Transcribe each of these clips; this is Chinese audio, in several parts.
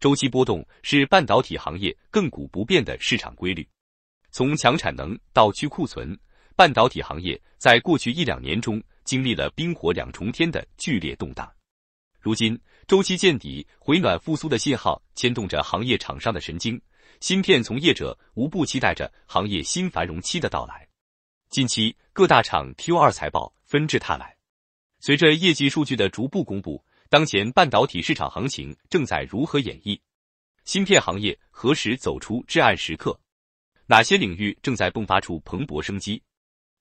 周期波动是半导体行业亘古不变的市场规律。从强产能到去库存，半导体行业在过去一两年中经历了冰火两重天的剧烈动荡。如今，周期见底回暖复苏的信号牵动着行业厂商的神经，芯片从业者无不期待着行业新繁荣期的到来。近期，各大厂 Q 二财报纷至沓来，随着业绩数据的逐步公布。当前半导体市场行情正在如何演绎？芯片行业何时走出至暗时刻？哪些领域正在迸发出蓬勃生机？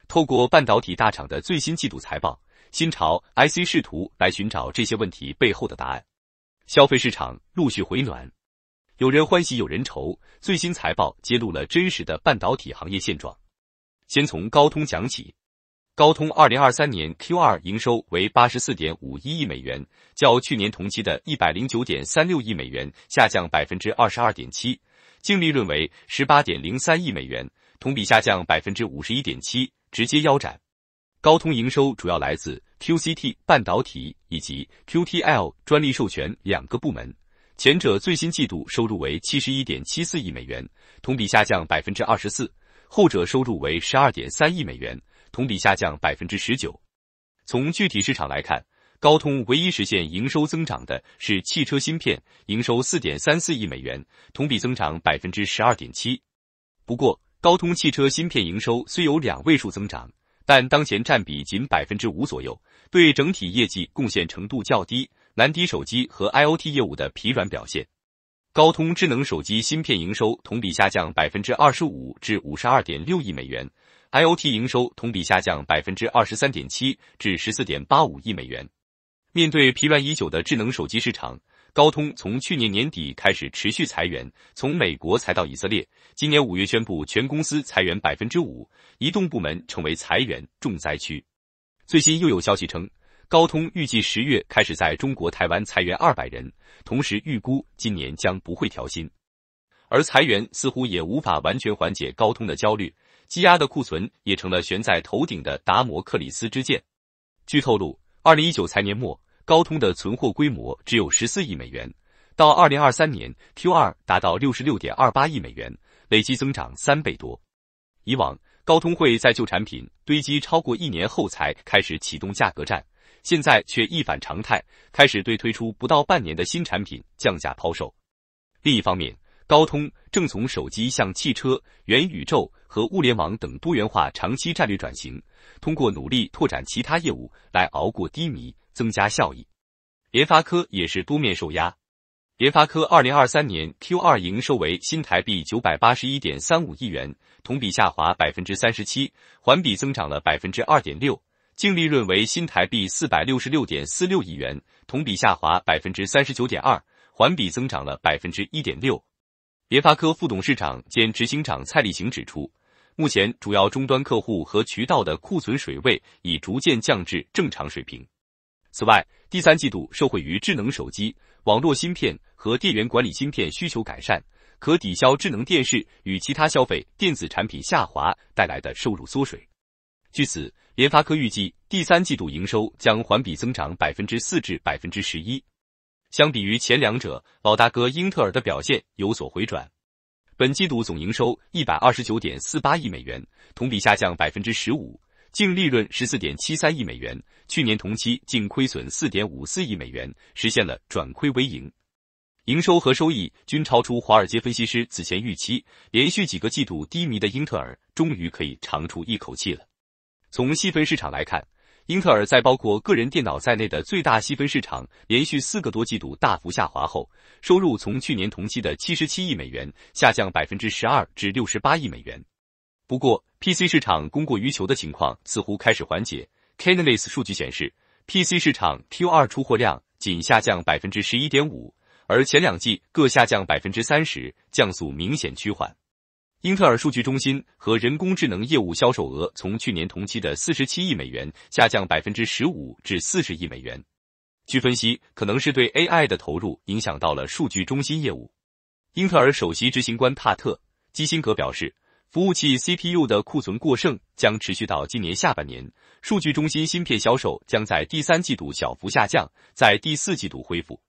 透过半导体大厂的最新季度财报，新潮 IC 视图来寻找这些问题背后的答案。消费市场陆续回暖，有人欢喜有人愁。最新财报揭露了真实的半导体行业现状。先从高通讲起。高通2023年 Q2 营收为84.51亿美元，较去年同期的109.36亿美元下降22.7%，净利润为18.03亿美元，同比下降51.7%，直接腰斩。高通营收主要来自 QCT 半导体以及 QTL 专利授权两个部门，前者最新季度收入为71.74亿美元，同比下降24%，后者收入为12.3亿美元。同比下降百分之十九。从具体市场来看，高通唯一实现营收增长的是汽车芯片，营收四点三四亿美元，同比增长百分之十二点七。不过，高通汽车芯片营收虽有两位数增长，但当前占比仅百分之五左右，对整体业绩贡献程度较低。难迪手机和 IOT 业务的疲软表现，高通智能手机芯片营收同比下降百分之二十五至五十二点六亿美元。IOT 营收同比下降百分之二十三点七至十四点八五亿美元。面对疲软已久的智能手机市场，高通从去年年底开始持续裁员，从美国裁到以色列，今年五月宣布全公司裁员百分之五，移动部门成为裁员重灾区。最新又有消息称，高通预计十月开始在中国台湾裁员二百人，同时预估今年将不会调薪，而裁员似乎也无法完全缓解高通的焦虑。积压的库存也成了悬在头顶的达摩克里斯之剑。据透露，二零一九财年末，高通的存货规模只有十四亿美元，到二零二三年 Q 二达到六十六点二八亿美元，累计增长三倍多。以往，高通会在旧产品堆积超过一年后才开始启动价格战，现在却一反常态，开始对推出不到半年的新产品降价抛售。另一方面，高通正从手机向汽车、元宇宙和物联网等多元化长期战略转型，通过努力拓展其他业务来熬过低迷，增加效益。联发科也是多面受压。联发科二零二三年 Q 二营收为新台币九百八十一点三五亿元，同比下滑百分之三十七，环比增长了百分之二点六；净利润为新台币四百六十六点四六亿元，同比下滑百分之三十九点二，环比增长了百分之一点六。联发科副董事长兼执行长蔡立行指出，目前主要终端客户和渠道的库存水位已逐渐降至正常水平。此外，第三季度受惠于智能手机、网络芯片和电源管理芯片需求改善，可抵消智能电视与其他消费电子产品下滑带来的收入缩水。据此，联发科预计第三季度营收将环比增长百分之四至百分之十一。相比于前两者，老大哥英特尔的表现有所回转。本季度总营收一百二十九点四八亿美元，同比下降百分之十五，净利润十四点七三亿美元，去年同期净亏损四点五四亿美元，实现了转亏为盈。营收和收益均超出华尔街分析师此前预期，连续几个季度低迷的英特尔终于可以长出一口气了。从细分市场来看。英特尔在包括个人电脑在内的最大细分市场连续四个多季度大幅下滑后，收入从去年同期的七十七亿美元下降百分之十二至六十八亿美元。不过，PC 市场供过于求的情况似乎开始缓解。Canalys 数据显示，PC 市场 Q2 出货量仅下降百分之十一点五，而前两季各下降百分之三十，降速明显趋缓。英特尔数据中心和人工智能业务销售额，从去年同期的四十七亿美元下降百分之十五至四十亿美元。据分析，可能是对 AI 的投入影响到了数据中心业务。英特尔首席执行官帕特·基辛格表示，服务器 CPU 的库存过剩将持续到今年下半年，数据中心芯片销售将在第三季度小幅下降，在第四季度恢复。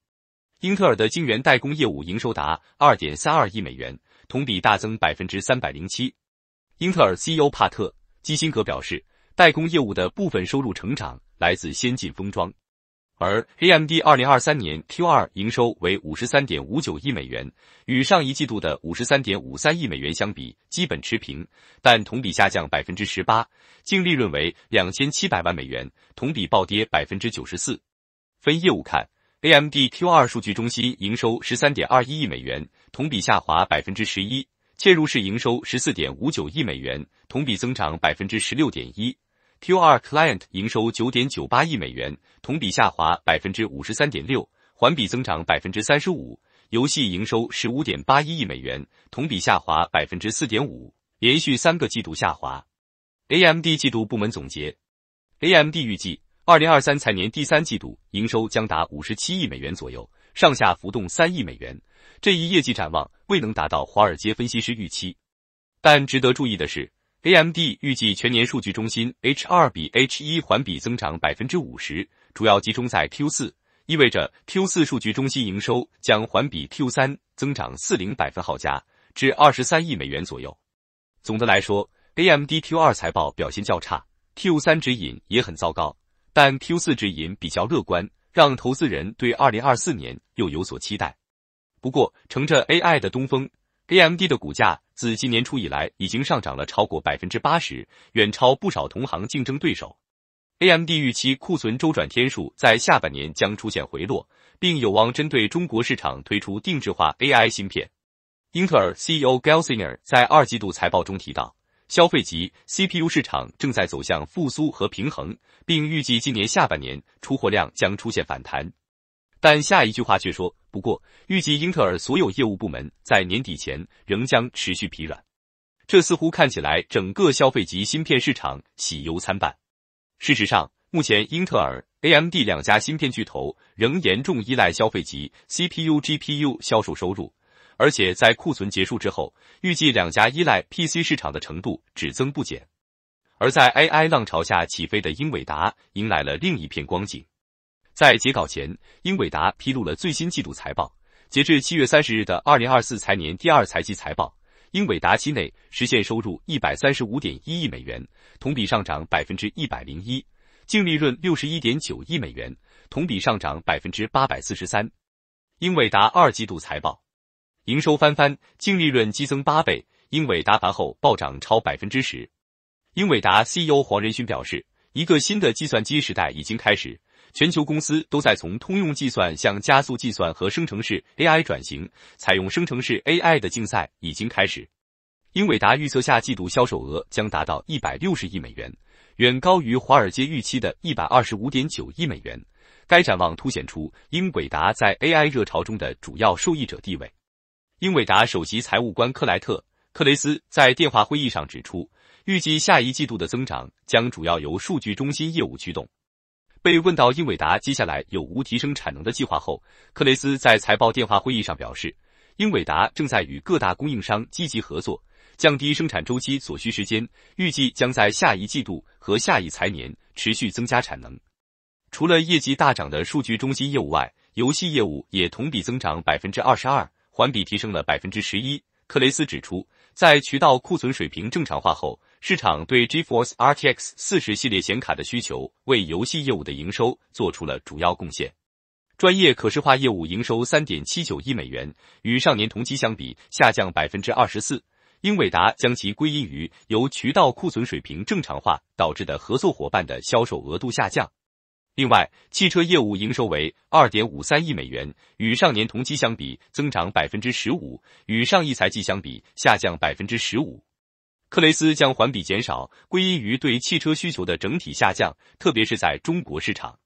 英特尔的晶圆代工业务营收达二点三二亿美元，同比大增百分之三百零七。英特尔 CEO 帕特·基辛格表示，代工业务的部分收入成长来自先进封装。而 AMD 二零二三年 Q 二营收为五十三点五九亿美元，与上一季度的五十三点五三亿美元相比基本持平，但同比下降百分之十八，净利润为两千七百万美元，同比暴跌百分之九十四。分业务看。AMD Q2 数据中心营收十三点二一亿美元，同比下滑百分之十一；嵌入式营收十四点五九亿美元，同比增长百分之十六点一；Q2 Client 营收九点九八亿美元，同比下滑百分之五十三点六，环比增长百分之三十五；游戏营收十五点八一亿美元，同比下滑百分之四点五，连续三个季度下滑。AMD 季度部门总结：AMD 预计。二零二三财年第三季度营收将达五十七亿美元左右，上下浮动三亿美元。这一业绩展望未能达到华尔街分析师预期。但值得注意的是，AMD 预计全年数据中心 H2 比 H1 环比增长百分之五十，主要集中在 Q4，意味着 Q4 数据中心营收将环比 Q3 增长四零百分号加，至二十三亿美元左右。总的来说，AMD Q2 财报表现较差，Q3 指引也很糟糕。但 Q4 指引比较乐观，让投资人对2024年又有所期待。不过，乘着 AI 的东风，AMD 的股价自今年初以来已经上涨了超过百分之八十，远超不少同行竞争对手。AMD 预期库存周转天数在下半年将出现回落，并有望针对中国市场推出定制化 AI 芯片。英特尔 CEO Gelsinger 在二季度财报中提到。消费级 CPU 市场正在走向复苏和平衡，并预计今年下半年出货量将出现反弹，但下一句话却说，不过预计英特尔所有业务部门在年底前仍将持续疲软。这似乎看起来整个消费级芯片市场喜忧参半。事实上，目前英特尔、AMD 两家芯片巨头仍严重依赖消费级 CPU、GPU 销售收入。而且在库存结束之后，预计两家依赖 PC 市场的程度只增不减。而在 AI 浪潮下起飞的英伟达迎来了另一片光景。在截稿前，英伟达披露了最新季度财报，截至七月三十日的二零二四财年第二财季财报，英伟达期内实现收入一百三十五点一亿美元，同比上涨百分之一百零一，净利润六十一点九亿美元，同比上涨百分之八百四十三。英伟达二季度财报。营收翻番，净利润激增八倍，英伟达盘后暴涨超百分之十。英伟达 CEO 黄仁勋表示，一个新的计算机时代已经开始，全球公司都在从通用计算向加速计算和生成式 AI 转型，采用生成式 AI 的竞赛已经开始。英伟达预测下季度销售额将达到一百六十亿美元，远高于华尔街预期的一百二十五点九亿美元。该展望凸显出英伟达在 AI 热潮中的主要受益者地位。英伟达首席财务官克莱特·克雷斯在电话会议上指出，预计下一季度的增长将主要由数据中心业务驱动。被问到英伟达接下来有无提升产能的计划后，克雷斯在财报电话会议上表示，英伟达正在与各大供应商积极合作，降低生产周期所需时间，预计将在下一季度和下一财年持续增加产能。除了业绩大涨的数据中心业务外，游戏业务也同比增长百分之二十二。环比提升了百分之十一。克雷斯指出，在渠道库存水平正常化后，市场对 GeForce RTX 四十系列显卡的需求为游戏业务的营收做出了主要贡献。专业可视化业务营收三点七九亿美元，与上年同期相比下降百分之二十四。英伟达将其归因于由渠道库存水平正常化导致的合作伙伴的销售额度下降。另外，汽车业务营收为二点五三亿美元，与上年同期相比增长百分之十五，与上一财季相比下降百分之十五。克雷斯将环比减少归因于对汽车需求的整体下降，特别是在中国市场。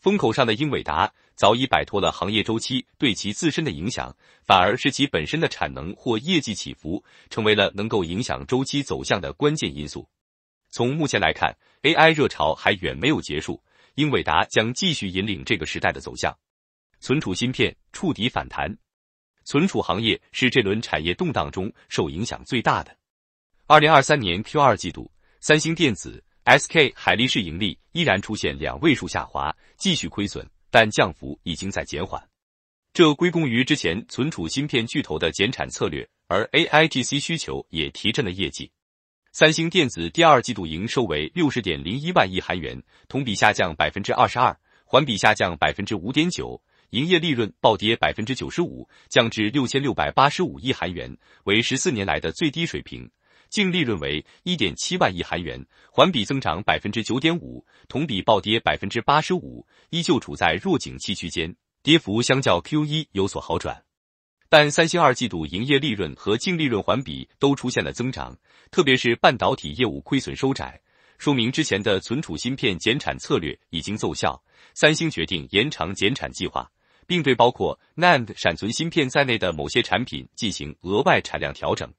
风口上的英伟达早已摆脱了行业周期对其自身的影响，反而是其本身的产能或业绩起伏，成为了能够影响周期走向的关键因素。从目前来看，AI 热潮还远没有结束。英伟达将继续引领这个时代的走向，存储芯片触底反弹。存储行业是这轮产业动荡中受影响最大的。二零二三年 Q 二季度，三星电子、SK 海力士盈利依然出现两位数下滑，继续亏损，但降幅已经在减缓。这归功于之前存储芯片巨头的减产策略，而 A I T C 需求也提振了业绩。三星电子第二季度营收为六十点零一万亿韩元，同比下降百分之二十二，环比下降百分之五点九，营业利润暴跌百分之九十五，降至六千六百八十五亿韩元，为十四年来的最低水平。净利润为一点七万亿韩元，环比增长百分之九点五，同比暴跌百分之八十五，依旧处在弱景气区间，跌幅相较 Q 一有所好转。但三星二季度营业利润和净利润环比都出现了增长，特别是半导体业务亏损收窄，说明之前的存储芯片减产策略已经奏效。三星决定延长减产计划，并对包括 NAND 闪存芯片在内的某些产品进行额外产量调整。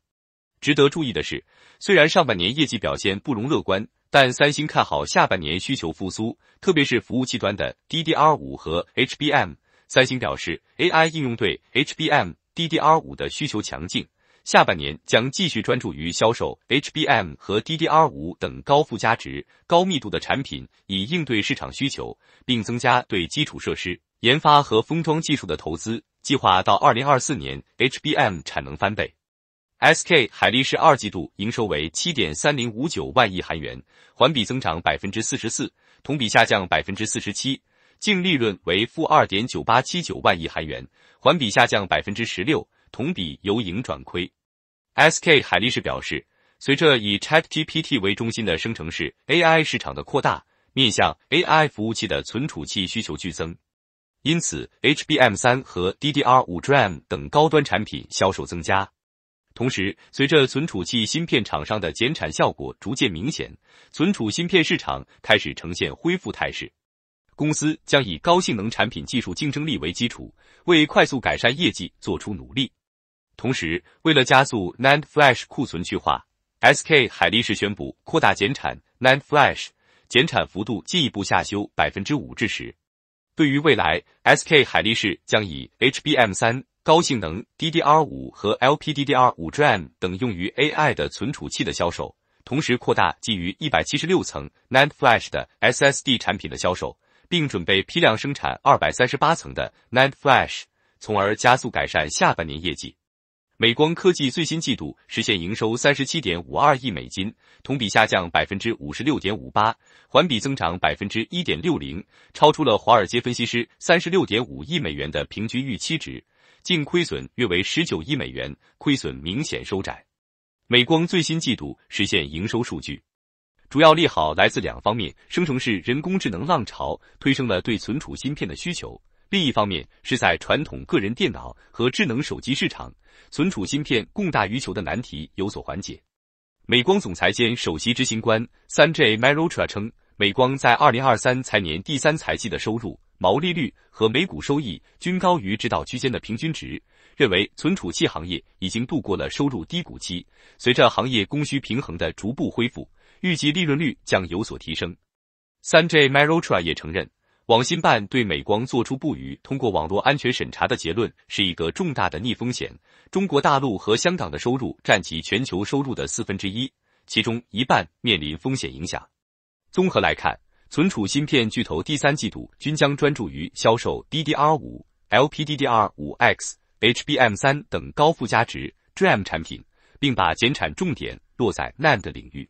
值得注意的是，虽然上半年业绩表现不容乐观，但三星看好下半年需求复苏，特别是服务器端的 DDR5 和 HBM。三星表示，AI 应用对 HBM DDR5 的需求强劲，下半年将继续专注于销售 HBM 和 DDR5 等高附加值、高密度的产品，以应对市场需求，并增加对基础设施、研发和封装技术的投资。计划到2024年，HBM 产能翻倍。SK 海力士二季度营收为7.3059万亿韩元，环比增长百分之四十四，同比下降百分之四十七。净利润为负二点九八七九万亿韩元，环比下降百分之十六，同比由盈转亏。SK 海力士表示，随着以 ChatGPT 为中心的生成式 AI 市场的扩大，面向 AI 服务器的存储器需求剧增，因此 HBM 三和 DDR 五 DRAM 等高端产品销售增加。同时，随着存储器芯片厂商的减产效果逐渐明显，存储芯片市场开始呈现恢复态势。公司将以高性能产品技术竞争力为基础，为快速改善业绩做出努力。同时，为了加速 NAND Flash 库存去化，SK 海力士宣布扩大减产 NAND Flash，减产幅度进一步下修百分之五至十。对于未来，SK 海力士将以 HBM 三高性能 DDR 五和 LPDDR 五 DRAM 等用于 AI 的存储器的销售，同时扩大基于一百七十六层 NAND Flash 的 SSD 产品的销售。并准备批量生产二百三十八层的 NAND Flash，从而加速改善下半年业绩。美光科技最新季度实现营收三十七点五二亿美金，同比下降百分之五十六点五八，环比增长百分之一点六零，超出了华尔街分析师三十六点五亿美元的平均预期值，净亏损约为十九亿美元，亏损明显收窄。美光最新季度实现营收数据。主要利好来自两方面：生成式人工智能浪潮推升了对存储芯片的需求；另一方面是在传统个人电脑和智能手机市场，存储芯片供大于求的难题有所缓解。美光总裁兼首席执行官三 J m a r o t r a 称，美光在二零二三财年第三财季的收入、毛利率和每股收益均高于指导区间的平均值，认为存储器行业已经度过了收入低谷期，随着行业供需平衡的逐步恢复。预计利润率将有所提升。三 J Marocra 也承认，网信办对美光做出不予通过网络安全审查的结论是一个重大的逆风险。中国大陆和香港的收入占其全球收入的四分之一，其中一半面临风险影响。综合来看，存储芯片巨头第三季度均将专注于销售 DDR 五、LPDDR 五 X、HBM 三等高附加值 DRAM 产品，并把减产重点落在 NAND 领域。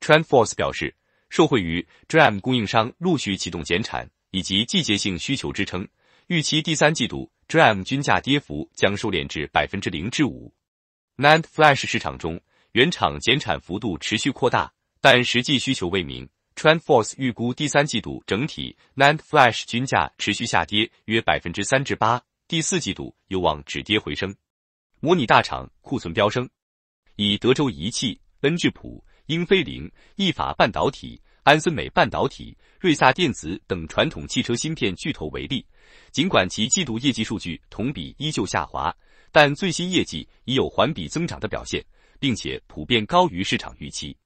TrendForce 表示，受惠于 DRAM 供应商陆续启动减产以及季节性需求支撑，预期第三季度 DRAM 均价跌幅将收敛至百分之零至五。NAND Flash 市场中，原厂减产幅度持续扩大，但实际需求未明。TrendForce 预估第三季度整体 NAND Flash 均价持续下跌约百分之三至八，第四季度有望止跌回升。模拟大厂库存飙升，以德州仪器、恩智浦。英飞凌、意法半导体、安森美半导体、瑞萨电子等传统汽车芯片巨头为例，尽管其季度业绩数据同比依旧下滑，但最新业绩已有环比增长的表现，并且普遍高于市场预期。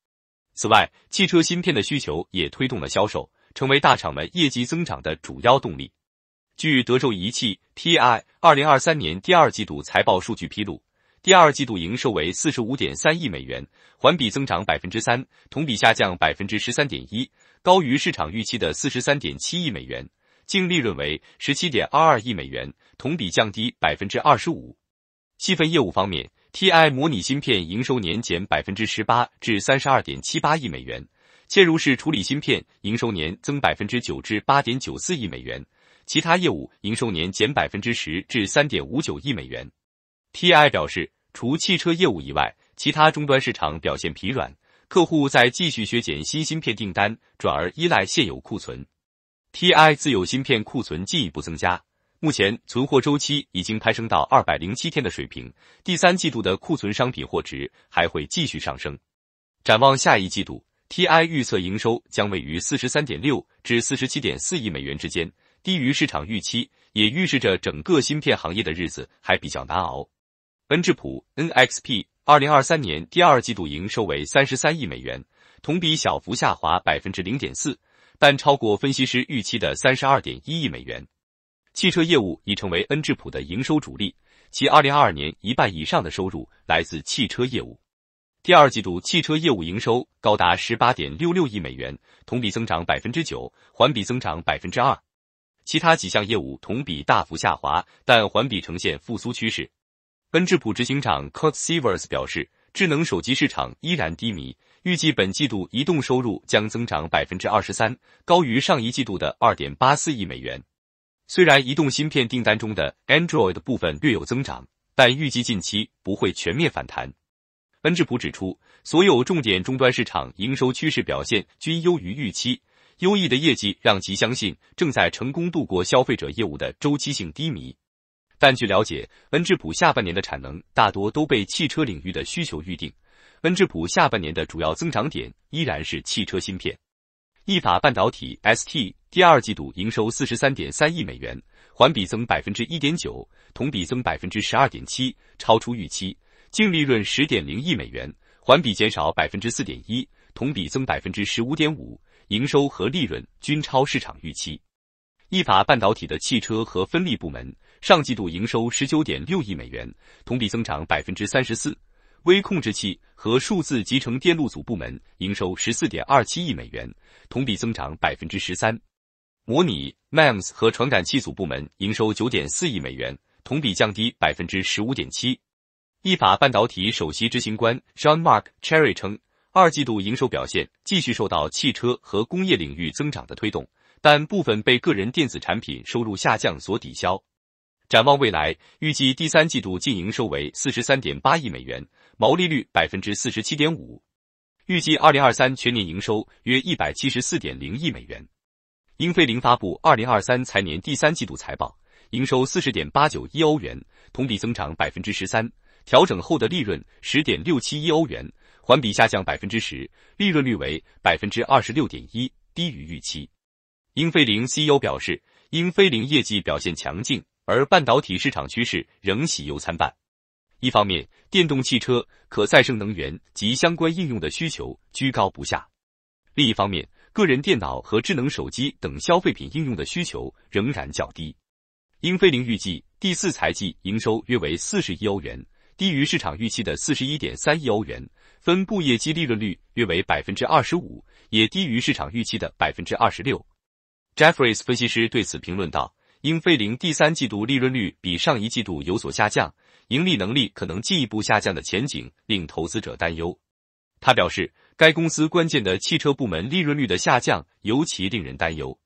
此外，汽车芯片的需求也推动了销售，成为大厂们业绩增长的主要动力。据德州仪器 （TI） 二零二三年第二季度财报数据披露。第二季度营收为四十五点三亿美元，环比增长百分之三，同比下降百分之十三点一，高于市场预期的四十三点七亿美元。净利润为十七点二二亿美元，同比降低百分之二十五。细分业务方面，TI 模拟芯片营收年减百分之十八至三十二点七八亿美元；嵌入式处理芯片营收年增百分之九至八点九四亿美元；其他业务营收年减百分之十至三点五九亿美元。TI 表示，除汽车业务以外，其他终端市场表现疲软，客户在继续削减新芯片订单，转而依赖现有库存。TI 自有芯片库存进一步增加，目前存货周期已经攀升到二百零七天的水平。第三季度的库存商品货值还会继续上升。展望下一季度，TI 预测营收将位于四十三点六至四十七点四亿美元之间，低于市场预期，也预示着整个芯片行业的日子还比较难熬。恩智浦 （NXP） 二零二三年第二季度营收为三十三亿美元，同比小幅下滑百分之零点四，但超过分析师预期的三十二点一亿美元。汽车业务已成为恩智浦的营收主力，其二零二二年一半以上的收入来自汽车业务。第二季度汽车业务营收高达十八点六六亿美元，同比增长百分之九，环比增长百分之二。其他几项业务同比大幅下滑，但环比呈现复苏趋势。恩智浦执行长 c o t Severs 表示，智能手机市场依然低迷，预计本季度移动收入将增长百分之二十三，高于上一季度的二点八四亿美元。虽然移动芯片订单中的 Android 部分略有增长，但预计近期不会全面反弹。恩智浦指出，所有重点终端市场营收趋势表现均优于预期，优异的业绩让其相信正在成功度过消费者业务的周期性低迷。但据了解，恩智浦下半年的产能大多都被汽车领域的需求预定。恩智浦下半年的主要增长点依然是汽车芯片。意法半导体 S T 第二季度营收四十三点三亿美元，环比增百分之一点九，同比增百分之十二点七，超出预期。净利润十点零亿美元，环比减少百分之四点一，同比增百分之十五点五，营收和利润均超市场预期。意法半导体的汽车和分立部门。上季度营收十九点六亿美元，同比增长百分之三十四。微控制器和数字集成电路组部门营收十四点二七亿美元，同比增长百分之十三。模拟、Mems 和传感器组部门营收九点四亿美元，同比降低百分之十五点七。意法半导体首席执行官 j e h n Mark Cherry 称，二季度营收表现继续受到汽车和工业领域增长的推动，但部分被个人电子产品收入下降所抵消。展望未来，预计第三季度净营收为四十三点八亿美元，毛利率百分之四十七点五。预计二零二三全年营收约一百七十四点零亿美元。英飞凌发布二零二三财年第三季度财报，营收四十点八九亿欧元，同比增长百分之十三，调整后的利润十点六七亿欧元，环比下降百分之十，利润率为百分之二十六点一，低于预期。英飞凌 CEO 表示，英飞凌业绩表现强劲。而半导体市场趋势仍喜忧参半，一方面，电动汽车、可再生能源及相关应用的需求居高不下；另一方面，个人电脑和智能手机等消费品应用的需求仍然较低。英飞凌预计第四财季营收约为四十亿欧元，低于市场预期的四十一点三亿欧元，分部业绩利润率约为百分之二十五，也低于市场预期的百分之二十六。Jeffries 分析师对此评论道。英飞凌第三季度利润率比上一季度有所下降，盈利能力可能进一步下降的前景令投资者担忧。他表示，该公司关键的汽车部门利润率的下降尤其令人担忧。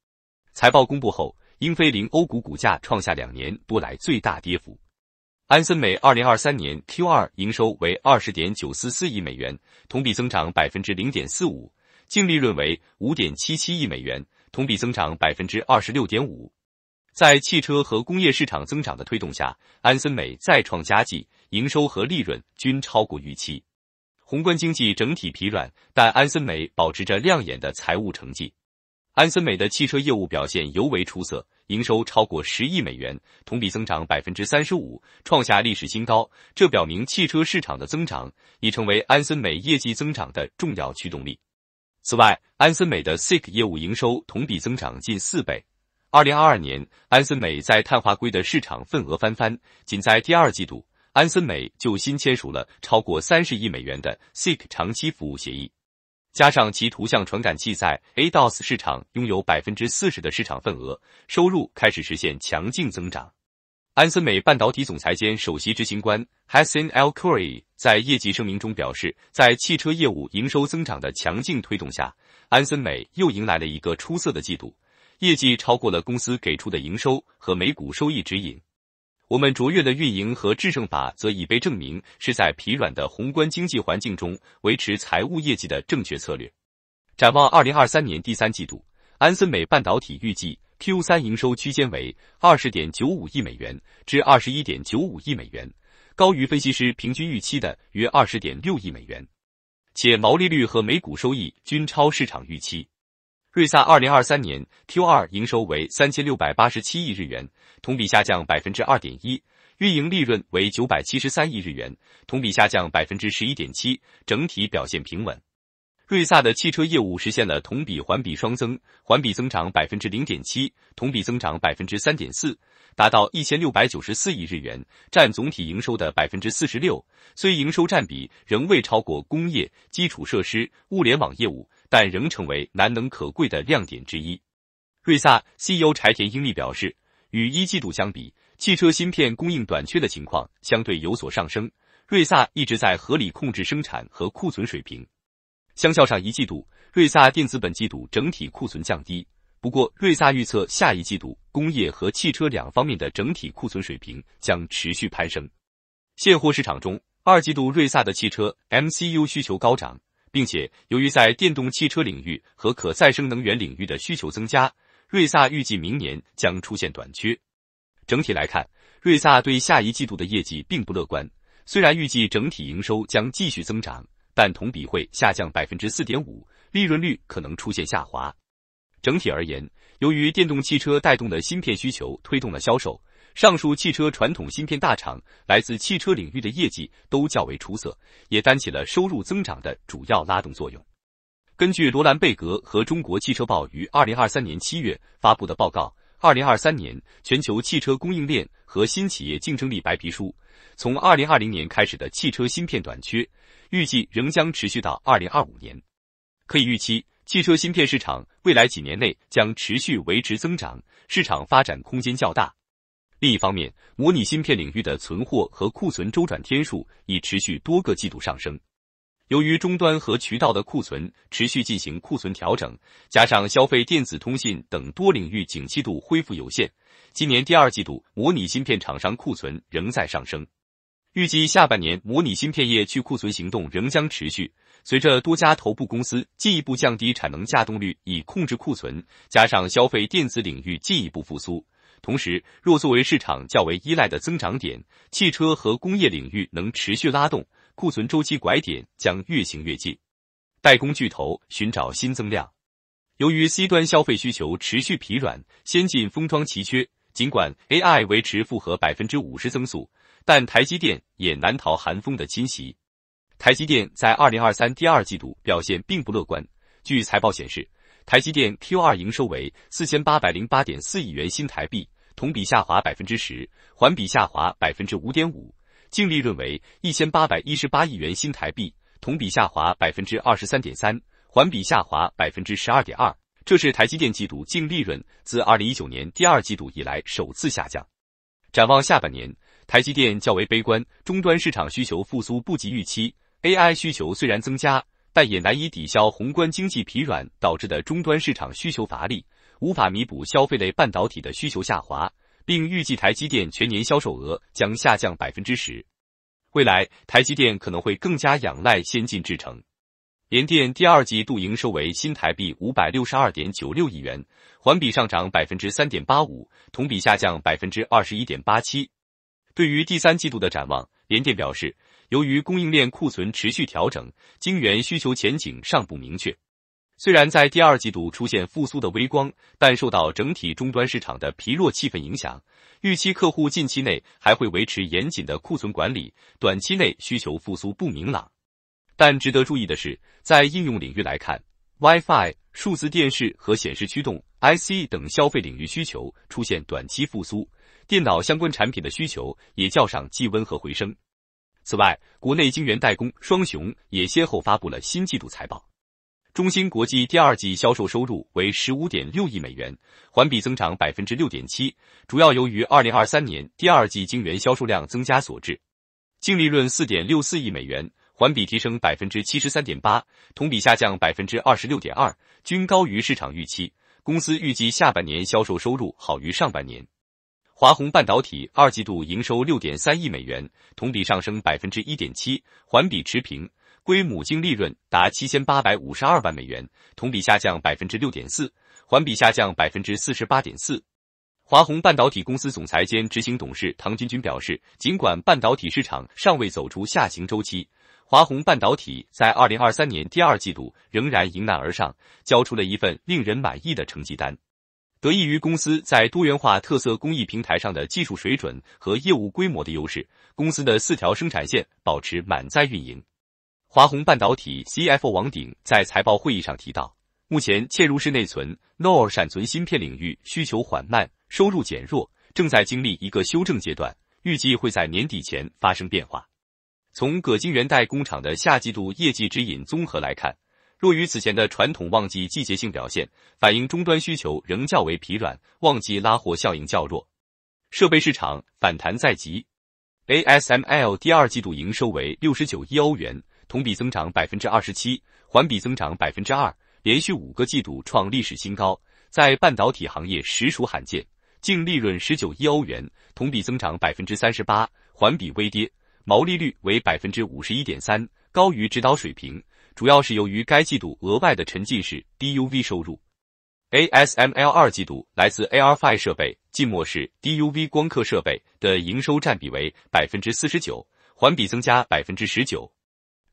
财报公布后，英飞凌欧股股价创下两年多来最大跌幅。安森美2023年 Q2 营收为20.944亿美元，同比增长0.45%，净利润为5.77亿美元，同比增长26.5%。在汽车和工业市场增长的推动下，安森美再创佳绩，营收和利润均超过预期。宏观经济整体疲软，但安森美保持着亮眼的财务成绩。安森美的汽车业务表现尤为出色，营收超过十亿美元，同比增长百分之三十五，创下历史新高。这表明汽车市场的增长已成为安森美业绩增长的重要驱动力。此外，安森美的 SiC 业务营收同比增长近四倍。二零二二年，安森美在碳化硅的市场份额翻番。仅在第二季度，安森美就新签署了超过三十亿美元的 SiC 长期服务协议。加上其图像传感器在 AOS d 市场拥有百分之四十的市场份额，收入开始实现强劲增长。安森美半导体总裁兼首席执行官 Hassan Alkouri 在业绩声明中表示，在汽车业务营收增长的强劲推动下，安森美又迎来了一个出色的季度。业绩超过了公司给出的营收和每股收益指引。我们卓越的运营和制胜法则已被证明是在疲软的宏观经济环境中维持财务业绩的正确策略。展望二零二三年第三季度，安森美半导体预计 Q 三营收区间为二十点九五亿美元至二十一点九五亿美元，高于分析师平均预期的约二十点六亿美元，且毛利率和每股收益均超市场预期。瑞萨二零二三年 Q 二营收为三千六百八十七亿日元，同比下降百分之二点一，运营利润为九百七十三亿日元，同比下降百分之十一点七，整体表现平稳。瑞萨的汽车业务实现了同比环比双增，环比增长百分之零点七，同比增长百分之三点四，达到一千六百九十四亿日元，占总体营收的百分之四十六，虽营收占比仍未超过工业、基础设施、物联网业务。但仍成为难能可贵的亮点之一。瑞萨 CEO 柴田英利表示，与一季度相比，汽车芯片供应短缺的情况相对有所上升。瑞萨一直在合理控制生产和库存水平。相较上一季度，瑞萨电子本季度整体库存降低。不过，瑞萨预测下一季度工业和汽车两方面的整体库存水平将持续攀升。现货市场中，二季度瑞萨的汽车 MCU 需求高涨。并且，由于在电动汽车领域和可再生能源领域的需求增加，瑞萨预计明年将出现短缺。整体来看，瑞萨对下一季度的业绩并不乐观。虽然预计整体营收将继续增长，但同比会下降百分之四点五，利润率可能出现下滑。整体而言，由于电动汽车带动的芯片需求推动了销售。上述汽车传统芯片大厂来自汽车领域的业绩都较为出色，也担起了收入增长的主要拉动作用。根据罗兰贝格和中国汽车报于二零二三年七月发布的报告，《二零二三年全球汽车供应链和新企业竞争力白皮书》，从二零二零年开始的汽车芯片短缺，预计仍将持续到二零二五年。可以预期，汽车芯片市场未来几年内将持续维持增长，市场发展空间较大。另一方面，模拟芯片领域的存货和库存周转天数已持续多个季度上升。由于终端和渠道的库存持续进行库存调整，加上消费电子、通信等多领域景气度恢复有限，今年第二季度模拟芯片厂商库存仍在上升。预计下半年模拟芯片业去库存行动仍将持续。随着多家头部公司进一步降低产能稼动率以控制库存，加上消费电子领域进一步复苏。同时，若作为市场较为依赖的增长点，汽车和工业领域能持续拉动，库存周期拐点将越行越近。代工巨头寻找新增量。由于 C 端消费需求持续疲软，先进封装奇缺，尽管 AI 维持复合百分之五十增速，但台积电也难逃寒风的侵袭。台积电在二零二三第二季度表现并不乐观。据财报显示，台积电 Q2 营收为四千八百零八点四亿元新台币。同比下滑百分之十，环比下滑百分之五点五，净利润为一千八百一十八亿元新台币，同比下滑百分之二十三点三，环比下滑百分之十二点二。这是台积电季度净利润自二零一九年第二季度以来首次下降。展望下半年，台积电较为悲观，终端市场需求复苏不及预期，AI 需求虽然增加，但也难以抵消宏观经济疲软导致的终端市场需求乏力。无法弥补消费类半导体的需求下滑，并预计台积电全年销售额将下降百分之十。未来，台积电可能会更加仰赖先进制程。联电第二季度营收为新台币五百六十二点九六亿元，环比上涨百分之三点八五，同比下降百分之二十一点八七。对于第三季度的展望，联电表示，由于供应链库存持续调整，晶圆需求前景尚不明确。虽然在第二季度出现复苏的微光，但受到整体终端市场的疲弱气氛影响，预期客户近期内还会维持严谨的库存管理，短期内需求复苏不明朗。但值得注意的是，在应用领域来看，WiFi、数字电视和显示驱动 IC 等消费领域需求出现短期复苏，电脑相关产品的需求也较上季温和回升。此外，国内晶圆代工双雄也先后发布了新季度财报。中芯国际第二季销售收入为十五点六亿美元，环比增长百分之六点七，主要由于二零二三年第二季晶圆销售量增加所致。净利润四点六四亿美元，环比提升百分之七十三点八，同比下降百分之二十六点二，均高于市场预期。公司预计下半年销售收入好于上半年。华虹半导体二季度营收六点三亿美元，同比上升百分之一点七，环比持平。归母净利润达七千八百五十二万美元，同比下降百分之六点四，环比下降百分之四十八点四。华虹半导体公司总裁兼执行董事唐军军表示，尽管半导体市场尚未走出下行周期，华虹半导体在二零二三年第二季度仍然迎难而上，交出了一份令人满意的成绩单。得益于公司在多元化特色工艺平台上的技术水准和业务规模的优势，公司的四条生产线保持满载运营。华虹半导体 CFO 王鼎在财报会议上提到，目前嵌入式内存、Nor 闪存芯片领域需求缓慢，收入减弱，正在经历一个修正阶段，预计会在年底前发生变化。从葛金元代工厂的下季度业绩指引综合来看，弱于此前的传统旺季季节性表现，反映终端需求仍较为疲软，旺季拉货效应较弱，设备市场反弹在即。ASML 第二季度营收为六十九亿欧元。同比增长百分之二十七，环比增长百分之二，连续五个季度创历史新高，在半导体行业实属罕见。净利润十九亿欧元，同比增长百分之三十八，环比微跌，毛利率为百分之五十一点三，高于指导水平，主要是由于该季度额外的沉浸式 DUV 收入。ASML 二季度来自 ARFI 设备浸没式 DUV 光刻设备的营收占比为百分之四十九，环比增加百分之十九。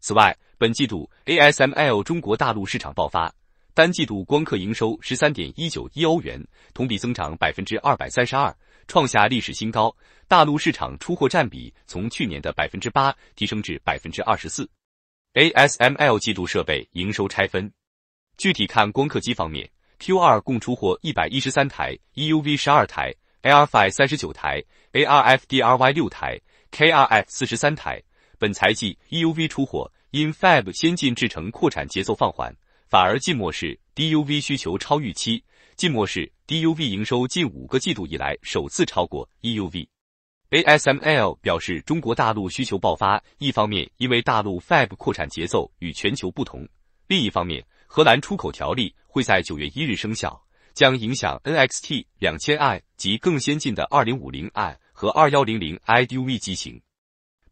此外，本季度 ASML 中国大陆市场爆发，单季度光刻营收十三点一九亿欧元，同比增长百分之二百三十二，创下历史新高。大陆市场出货占比从去年的百分之八提升至百分之二十四。ASML 季度设备营收拆分，具体看光刻机方面，Q2 共出货一百一十三台 EUV 十二台，LRI 三十九台，ARF DRY 六台 k r f 四十三台。本财季 EUV 出货因 Fab 先进制程扩产节奏放缓，反而浸没式 DUV 需求超预期。浸没式 DUV 营收近五个季度以来首次超过 EUV。ASML 表示，中国大陆需求爆发，一方面因为大陆 Fab 扩产节奏与全球不同，另一方面荷兰出口条例会在九月一日生效，将影响 NXT 两千 I 及更先进的二零五零 I 和二幺零零 I DUV 机型。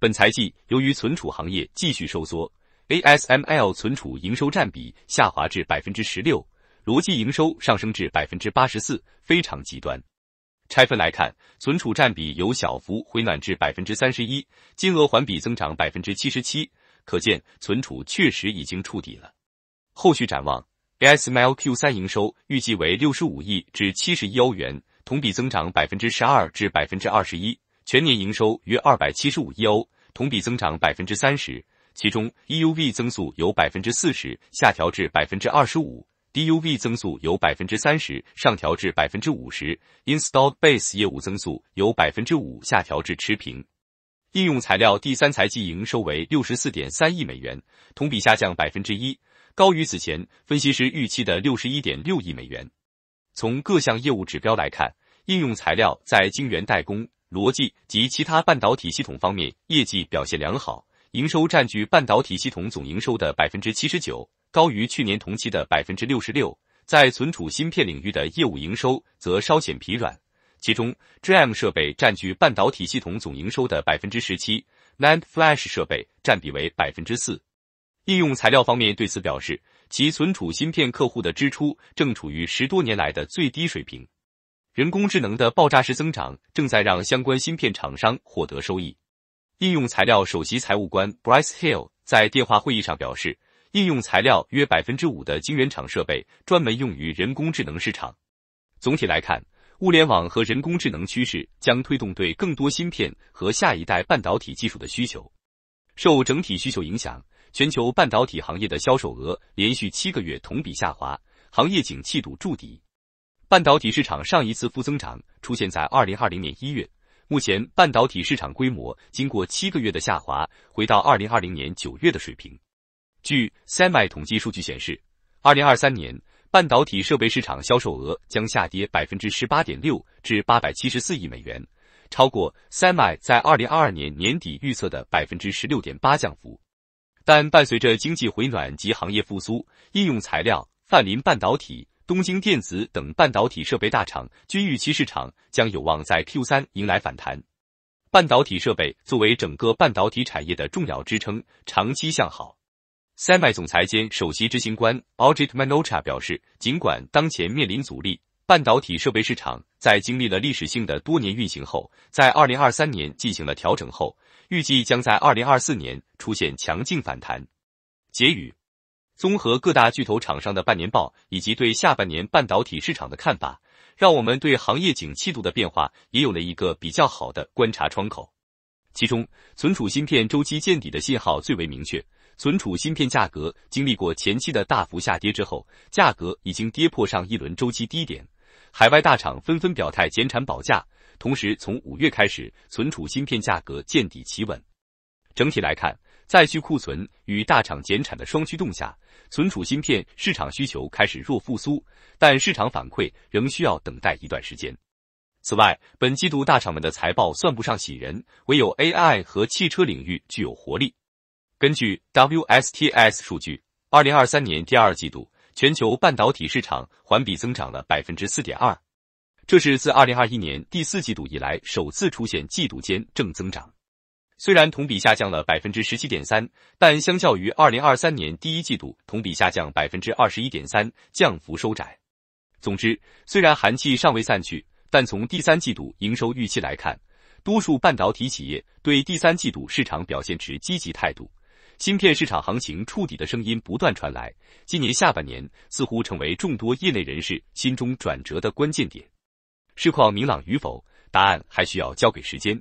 本财季，由于存储行业继续收缩，ASML 存储营收占比下滑至百分之十六，逻辑营收上升至百分之八十四，非常极端。拆分来看，存储占比由小幅回暖至百分之三十一，金额环比增长百分之七十七，可见存储确实已经触底了。后续展望，ASML Q3 营收预计为六十五亿至七十亿欧元，同比增长百分之十二至百分之二十一。全年营收约二百七十五亿欧，同比增长百分之三十。其中，EUV 增速由百分之四十下调至百分之二十五，DUV 增速由百分之三十上调至百分之五十。Installed base 业务增速由百分之五下调至持平。应用材料第三财季营收为六十四点三亿美元，同比下降百分之一，高于此前分析师预期的六十一点六亿美元。从各项业务指标来看，应用材料在晶圆代工。逻辑及其他半导体系统方面业绩表现良好，营收占据半导体系统总营收的百分之七十九，高于去年同期的百分之六十六。在存储芯片领域的业务营收则稍显疲软，其中 GM 设备占据半导体系统总营收的百分之十七，NAND Flash 设备占比为百分之四。应用材料方面对此表示，其存储芯片客户的支出正处于十多年来的最低水平。人工智能的爆炸式增长正在让相关芯片厂商获得收益。应用材料首席财务官 Bryce Hill 在电话会议上表示，应用材料约百分之五的晶圆厂设备专门用于人工智能市场。总体来看，物联网和人工智能趋势将推动对更多芯片和下一代半导体技术的需求。受整体需求影响，全球半导体行业的销售额连续七个月同比下滑，行业景气度筑底。半导体市场上一次负增长出现在二零二零年一月，目前半导体市场规模经过七个月的下滑，回到二零二零年九月的水平。据 SEMI 统计数据显示，二零二三年半导体设备市场销售额将下跌百分之十八点六至八百七十四亿美元，超过 SEMI 在二零二二年年底预测的百分之十六点八降幅。但伴随着经济回暖及行业复苏，应用材料、泛林半导体。东京电子等半导体设备大厂均预期市场将有望在 Q3 迎来反弹。半导体设备作为整个半导体产业的重要支撑，长期向好。Semi 总裁兼首席执行官 a u g i t Manocha 表示，尽管当前面临阻力，半导体设备市场在经历了历史性的多年运行后，在2023年进行了调整后，预计将在2024年出现强劲反弹。结语。综合各大巨头厂商的半年报以及对下半年半导体市场的看法，让我们对行业景气度的变化也有了一个比较好的观察窗口。其中，存储芯片周期见底的信号最为明确。存储芯片价格经历过前期的大幅下跌之后，价格已经跌破上一轮周期低点，海外大厂纷纷表态减产保价，同时从五月开始，存储芯片价格见底企稳。整体来看。再去库存与大厂减产的双驱动下，存储芯片市场需求开始弱复苏，但市场反馈仍需要等待一段时间。此外，本季度大厂们的财报算不上喜人，唯有 AI 和汽车领域具有活力。根据 WSTS 数据，二零二三年第二季度全球半导体市场环比增长了百分之四点二，这是自二零二一年第四季度以来首次出现季度间正增长。虽然同比下降了百分之十七点三，但相较于二零二三年第一季度同比下降百分之二十一点三，降幅收窄。总之，虽然寒气尚未散去，但从第三季度营收预期来看，多数半导体企业对第三季度市场表现持积极态度。芯片市场行情触底的声音不断传来，今年下半年似乎成为众多业内人士心中转折的关键点。市况明朗与否，答案还需要交给时间。